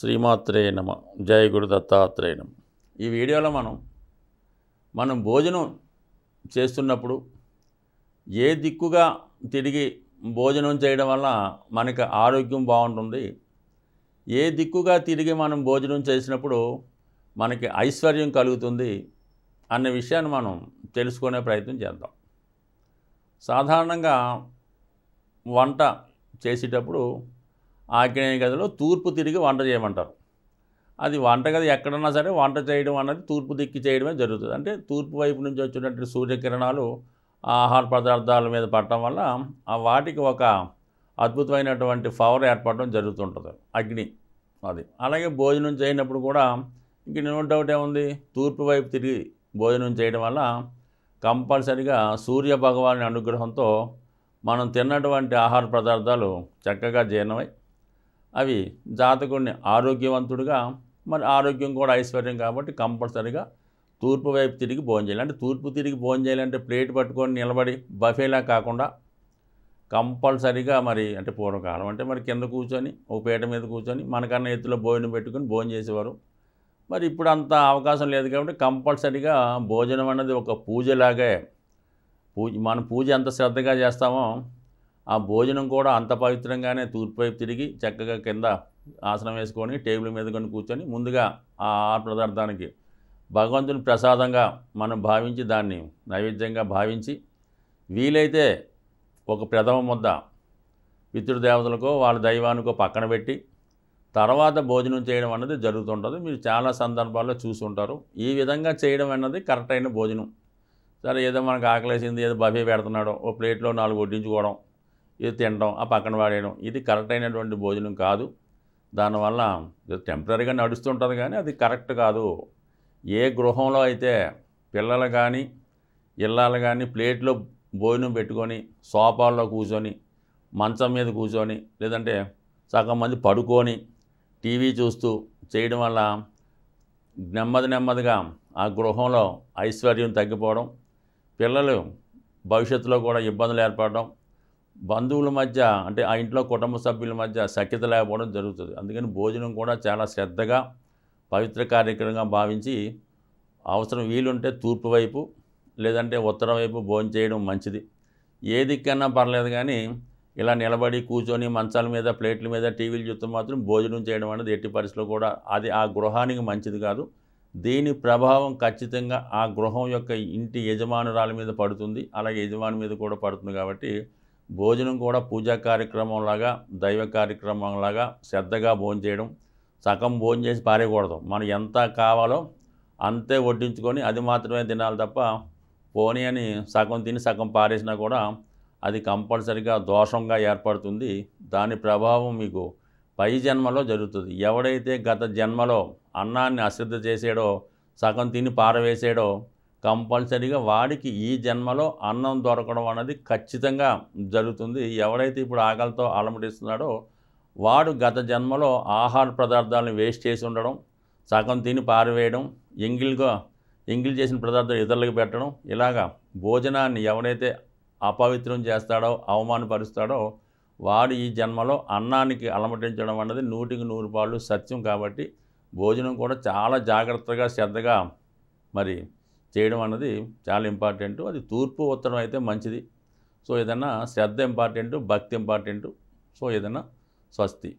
శ్రీమాత్రే నమ జయ గురు దత్తాత్రేయ నమ ఈ వీడియోలో మనం మనం భోజనం చేస్తున్నప్పుడు ఏ దిక్కుగా తిరిగి భోజనం చేయడం వల్ల మనకి ఆరోగ్యం బాగుంటుంది ఏ దిక్కుగా తిరిగి మనం భోజనం చేసినప్పుడు మనకి ఐశ్వర్యం కలుగుతుంది అన్న విషయాన్ని మనం తెలుసుకునే ప్రయత్నం చేద్దాం సాధారణంగా వంట చేసేటప్పుడు ఆగ్నేయ గదిలో తూర్పు తిరిగి వంట చేయమంటారు అది వంటగది ఎక్కడన్నా సరే వంట చేయడం అనేది తూర్పు దిక్కి చేయడమే జరుగుతుంది అంటే తూర్పు వైపు నుంచి వచ్చినటువంటి సూర్యకిరణాలు ఆహార పదార్థాల మీద పడటం వల్ల ఆ వాటికి ఒక అద్భుతమైనటువంటి పవర్ ఏర్పడడం జరుగుతుంటుంది అగ్ని అది అలాగే భోజనం చేయనప్పుడు కూడా ఇంక నో డౌట్ ఏముంది తూర్పు వైపు తిరిగి భోజనం చేయడం వల్ల కంపల్సరిగా సూర్య భగవాని అనుగ్రహంతో మనం తిన్నటువంటి ఆహార పదార్థాలు చక్కగా జీర్ణమై అవి జాతకుడిని ఆరోగ్యవంతుడిగా మరి ఆరోగ్యం కూడా ఐశ్వర్యం కాబట్టి కంపల్సరిగా తూర్పు వైపు తిరిగి భోజనం అంటే తూర్పు తిరిగి భోజనం చేయాలంటే ప్లేట్ పట్టుకొని నిలబడి బఫేలా కాకుండా కంపల్సరిగా మరి అంటే పూర్వకాలం అంటే మరి కింద కూర్చొని ఒక పీట మీద కూర్చొని మనకన్నా ఎత్తులో భోజనం పెట్టుకొని భోజనం చేసేవారు మరి ఇప్పుడు అంత అవకాశం లేదు కాబట్టి కంపల్సరిగా భోజనం అన్నది ఒక పూజలాగే పూజ మనం పూజ ఎంత శ్రద్ధగా చేస్తామో ఆ భోజనం కూడా అంత పవిత్రంగానే తూర్పువైపు తిరిగి చక్కగా కింద ఆసనం వేసుకొని టేబుల్ మీద కొని కూర్చొని ముందుగా ఆ ఆహార పదార్థానికి భగవంతుని ప్రసాదంగా మనం భావించి దాన్ని నైవేద్యంగా భావించి వీలైతే ఒక ప్రథమ ముద్ద పితృదేవతలకో వాళ్ళ దైవానికో పక్కన పెట్టి తర్వాత భోజనం చేయడం అన్నది జరుగుతుంటుంది మీరు చాలా సందర్భాల్లో చూసుంటారు ఈ విధంగా చేయడం అన్నది కరెక్ట్ అయిన భోజనం సరే ఏదో మనకు ఆకలేసింది ఏదో బఫే పెడుతున్నాడో ఓ ప్లేట్లో నాలుగు వడ్డించుకోవడం ఇది తినడం ఆ పక్కన వాడేయడం ఇది కరెక్ట్ అయినటువంటి భోజనం కాదు దానివల్ల టెంపరీగా నడుస్తుంటుంది కానీ అది కరెక్ట్ కాదు ఏ గృహంలో అయితే పిల్లలు కానీ ఇళ్ళాలు కానీ ప్లేట్లో భోజనం పెట్టుకొని సోఫాల్లో కూర్చొని మంచం మీద కూర్చొని లేదంటే సగం మంది పడుకొని టీవీ చూస్తూ చేయడం వల్ల నెమ్మది నెమ్మదిగా ఆ గృహంలో ఐశ్వర్యం తగ్గిపోవడం పిల్లలు భవిష్యత్తులో కూడా ఇబ్బందులు ఏర్పడడం బంధువుల మధ్య అంటే ఆ ఇంట్లో కుటుంబ సభ్యుల మధ్య సఖ్యత లేకపోవడం జరుగుతుంది అందుకని భోజనం కూడా చాలా శ్రద్ధగా పవిత్ర కార్యక్రమంగా భావించి అవసరం వీలుంటే తూర్పు వైపు లేదంటే ఉత్తరం వైపు భోజనం చేయడం మంచిది ఏ దిక్కన్నా పర్లేదు కానీ ఇలా నిలబడి కూర్చొని మంచాల మీద ప్లేట్ల మీద టీవీలు చూస్తే మాత్రం భోజనం చేయడం అనేది ఎట్టి పరిస్థితిలో కూడా అది ఆ గృహానికి మంచిది కాదు దీని ప్రభావం ఖచ్చితంగా ఆ గృహం యొక్క ఇంటి యజమానురాల మీద పడుతుంది అలాగే యజమాని మీద కూడా పడుతుంది కాబట్టి భోజనం కూడా పూజా కార్యక్రమంలాగా దైవ కార్యక్రమంలాగా శ్రద్ధగా భోంచేయడం సగం భోజనం చేసి పారేయకూడదు మనం ఎంత కావాలో అంతే వడ్డించుకొని అది మాత్రమే తినాలి తప్ప పోనీ అని సగం తిని సగం పారేసినా కూడా అది కంపల్సరిగా దోషంగా ఏర్పడుతుంది దాని ప్రభావం మీకు పై జన్మలో జరుగుతుంది ఎవడైతే గత జన్మలో అన్నాన్ని అశ్రద్ధ చేసాడో సగం తిని పారవేసాడో కంపల్సరీగా వాడికి ఈ జన్మలో అన్నం దొరకడం అనేది ఖచ్చితంగా జరుగుతుంది ఎవడైతే ఇప్పుడు ఆకలితో అలమటిస్తున్నాడో వాడు గత జన్మలో ఆహార పదార్థాలను వేస్ట్ చేసి ఉండడం సగం తిని పారివేయడం ఎంగిల్గా ఎంగిల్ చేసిన పదార్థాలు ఇతరులకు పెట్టడం ఇలాగా భోజనాన్ని ఎవడైతే అపవిత్రం చేస్తాడో అవమానపరుస్తాడో వాడు ఈ జన్మలో అన్నానికి అలమటించడం అన్నది నూటికి నూరు పాళ్ళు సత్యం కాబట్టి భోజనం కూడా చాలా జాగ్రత్తగా శ్రద్ధగా మరి చేయడం అన్నది చాలా ఇంపార్టెంట్ అది తూర్పు ఉత్తరం అయితే మంచిది సో ఏదన్నా శ్రద్ధ ఇంపార్టెంట్ భక్తి ఇంపార్టెంట్ సో ఏదన్నా స్వస్తి